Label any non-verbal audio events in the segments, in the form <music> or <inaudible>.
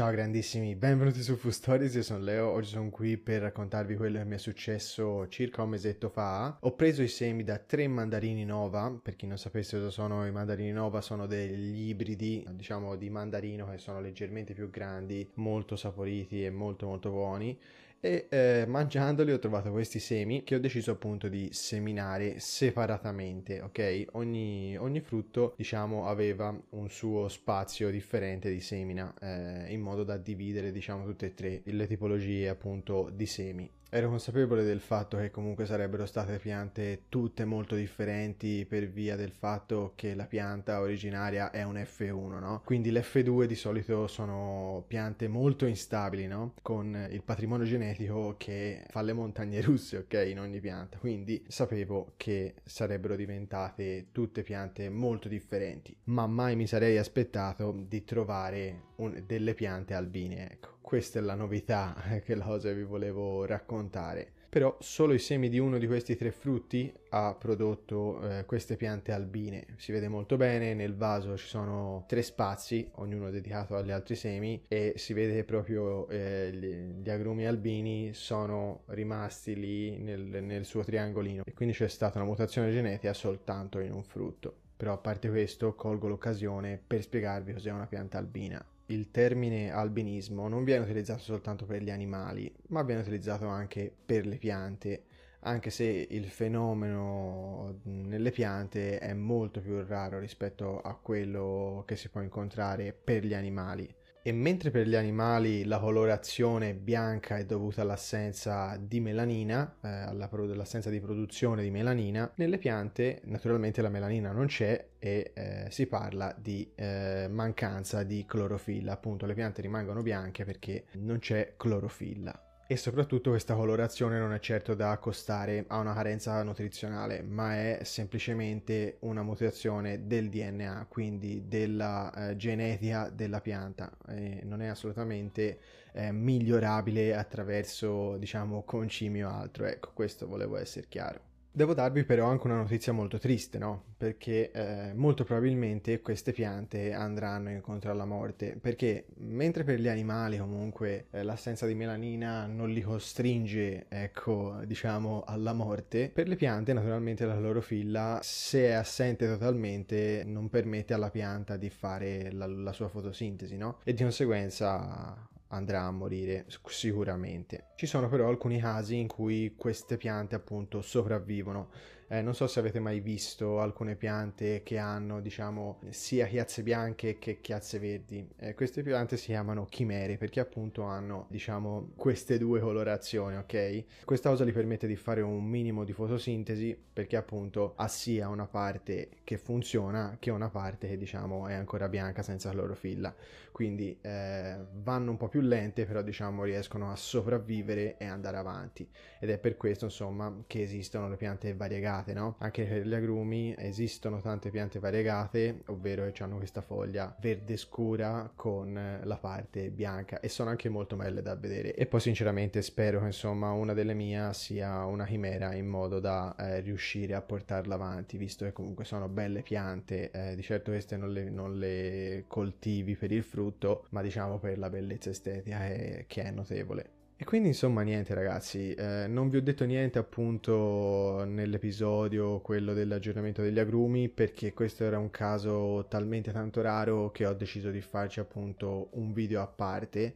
Ciao grandissimi, benvenuti su Food Stories, io sono Leo, oggi sono qui per raccontarvi quello che mi è successo circa un mesetto fa. Ho preso i semi da tre mandarini Nova, per chi non sapesse cosa sono i mandarini Nova, sono degli ibridi, diciamo, di mandarino che sono leggermente più grandi, molto saporiti e molto molto buoni e eh, mangiandoli ho trovato questi semi che ho deciso appunto di seminare separatamente, ok? Ogni, ogni frutto diciamo aveva un suo spazio differente di semina eh, in modo da dividere diciamo tutte e tre le tipologie appunto di semi. Ero consapevole del fatto che comunque sarebbero state piante tutte molto differenti per via del fatto che la pianta originaria è un F1, no? Quindi l'F2 di solito sono piante molto instabili, no? Con il patrimonio genetico che fa le montagne russe, ok? In ogni pianta. Quindi sapevo che sarebbero diventate tutte piante molto differenti, ma mai mi sarei aspettato di trovare un, delle piante albine, ecco questa è la novità <laughs> che l'osa vi volevo raccontare. Però solo i semi di uno di questi tre frutti ha prodotto eh, queste piante albine. Si vede molto bene, nel vaso ci sono tre spazi, ognuno dedicato agli altri semi, e si vede proprio eh, gli, gli, agrumi albini sono rimasti lì nel, nel suo triangolino. E quindi c'è stata una mutazione genetica soltanto in un frutto. Però a parte questo colgo l'occasione per spiegarvi cos'è una pianta albina il termine albinismo non viene utilizzato soltanto per gli animali, ma viene utilizzato anche per le piante, anche se il fenomeno nelle piante è molto più raro rispetto a quello che si può incontrare per gli animali. E mentre per gli animali la colorazione bianca è dovuta all'assenza di melanina, eh, all'assenza di produzione di melanina, nelle piante naturalmente la melanina non c'è e eh, si parla di eh, mancanza di clorofilla, appunto le piante rimangono bianche perché non c'è clorofilla e soprattutto questa colorazione non è certo da accostare a una carenza nutrizionale, ma è semplicemente una mutazione del DNA, quindi della eh, genetica della pianta. Eh, non è assolutamente eh, migliorabile attraverso, diciamo, concimi o altro. Ecco, questo volevo essere chiaro. Devo darvi però anche una notizia molto triste, no? Perché eh, molto probabilmente queste piante andranno incontro alla morte, perché mentre per gli animali comunque eh, l'assenza di melanina non li costringe, ecco, diciamo alla morte, per le piante naturalmente la clorofilla se è assente totalmente non permette alla pianta di fare la, la sua fotosintesi, no? E di conseguenza andrà a morire sicuramente. Ci sono però alcuni casi in cui queste piante appunto sopravvivono. Eh, non so se avete mai visto alcune piante che hanno diciamo sia chiazze bianche che chiazze verdi. Eh, queste piante si chiamano chimere perché appunto hanno diciamo queste due colorazioni, ok? Questa cosa gli permette di fare un minimo di fotosintesi perché appunto ha sia una parte che funziona che una parte che diciamo è ancora bianca senza clorofilla. Quindi eh, vanno un po' più più lente, però diciamo riescono a sopravvivere e andare avanti. Ed è per questo, insomma, che esistono le piante variegate, no? Anche per gli agrumi esistono tante piante variegate, ovvero che hanno questa foglia verde scura con la parte bianca e sono anche molto belle da vedere. E poi sinceramente spero che insomma una delle mie sia una chimera in modo da eh, riuscire a portarla avanti, visto che comunque sono belle piante, eh, di certo queste non le, non le coltivi per il frutto, ma diciamo per la bellezza estera estetica è, che è notevole. E quindi insomma niente ragazzi, eh, non vi ho detto niente appunto nell'episodio quello dell'aggiornamento degli agrumi perché questo era un caso talmente tanto raro che ho deciso di farci appunto un video a parte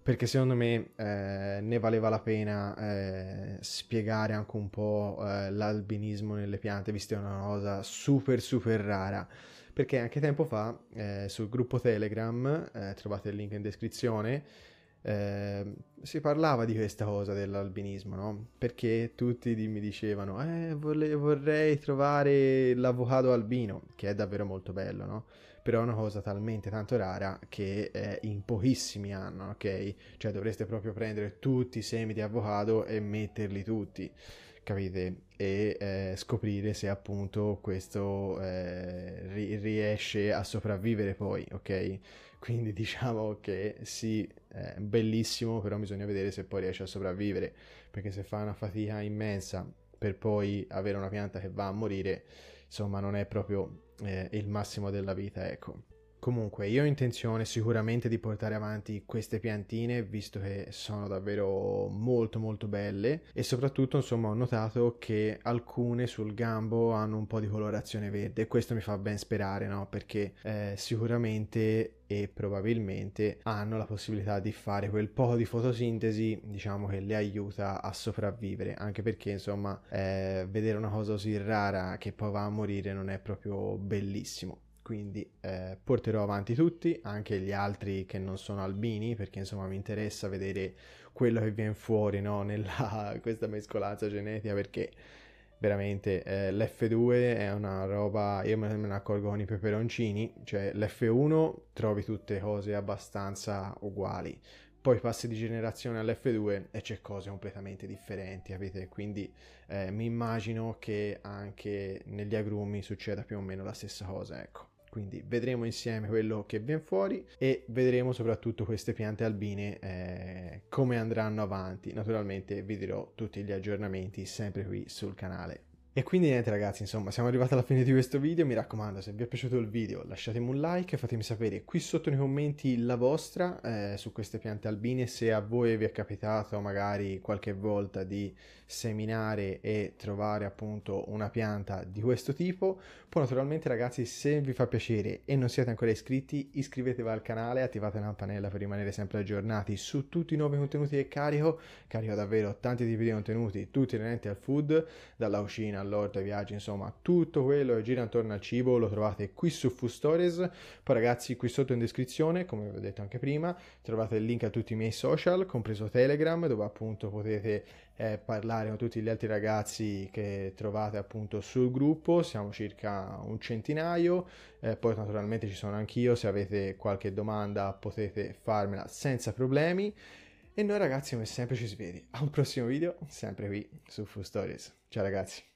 perché secondo me eh, ne valeva la pena eh, spiegare anche un po' eh, l'albinismo nelle piante visto che è una cosa super super rara perché anche tempo fa eh, sul gruppo Telegram, eh, trovate il link in descrizione, eh, si parlava di questa cosa dell'albinismo, no? Perché tutti mi dicevano, eh, vorrei, vorrei trovare l'avvocato albino, che è davvero molto bello, no? Però è una cosa talmente tanto rara che eh, in pochissimi hanno, ok? Cioè dovreste proprio prendere tutti i semi di avvocato e metterli tutti capite? E eh, scoprire se appunto questo eh, ri- riesce a sopravvivere poi, ok? Quindi <laughs> diciamo che sì, è bellissimo, però bisogna vedere se poi riesce a sopravvivere, perché se fa una fatica immensa per poi avere una pianta che va a morire, insomma non è proprio eh, il massimo della vita, ecco. Comunque, io ho intenzione sicuramente di portare avanti queste piantine, visto che sono davvero molto molto belle e soprattutto, insomma, ho notato che alcune sul gambo hanno un po' di colorazione verde e questo mi fa ben sperare, no? Perché eh, sicuramente e probabilmente hanno la possibilità di fare quel po' di fotosintesi diciamo che le aiuta a sopravvivere anche perché insomma eh, vedere una cosa così rara che poi va a morire non è proprio bellissimo quindi eh, porterò avanti tutti, anche gli altri che non sono albini, perché insomma mi interessa vedere quello che viene fuori no? nella <laughs> questa mescolanza genetica, perché veramente eh, l'F2 è una roba, io me ne accorgo con i peperoncini, cioè l'F1 trovi tutte cose abbastanza uguali, poi passi di generazione all'F2 e c'è cose completamente differenti, capite? Quindi eh, mi immagino che anche negli agrumi succeda più o meno la stessa cosa, ecco. Quindi vedremo insieme quello che viene fuori e vedremo soprattutto queste piante albine eh, come andranno avanti. Naturalmente vi dirò tutti gli aggiornamenti sempre qui sul canale. E quindi niente ragazzi, insomma, siamo arrivati alla fine di questo video, mi raccomando, se vi è piaciuto il video lasciatemi un like, fatemi sapere qui sotto nei commenti la vostra eh, su queste piante albine, se a voi vi è capitato magari qualche volta di seminare e trovare appunto una pianta di questo tipo, poi naturalmente ragazzi se vi fa piacere e non siete ancora iscritti iscrivetevi al canale, attivate la campanella per rimanere sempre aggiornati su tutti i nuovi contenuti che carico, carico davvero tanti tipi di contenuti, tutti inerenti al food, dalla cucina all'orto, ai viaggi, insomma, tutto quello che gira intorno al cibo lo trovate qui su Food Stories. Poi ragazzi, qui sotto in descrizione, come vi ho detto anche prima, trovate il link a tutti i miei social, compreso Telegram, dove appunto potete eh, parlare con tutti gli altri ragazzi che trovate appunto sul gruppo, siamo circa un centinaio, eh, poi naturalmente ci sono anch'io, se avete qualche domanda potete farmela senza problemi. E noi ragazzi come sempre ci si vede a un prossimo video, sempre qui su Food Stories. Ciao ragazzi!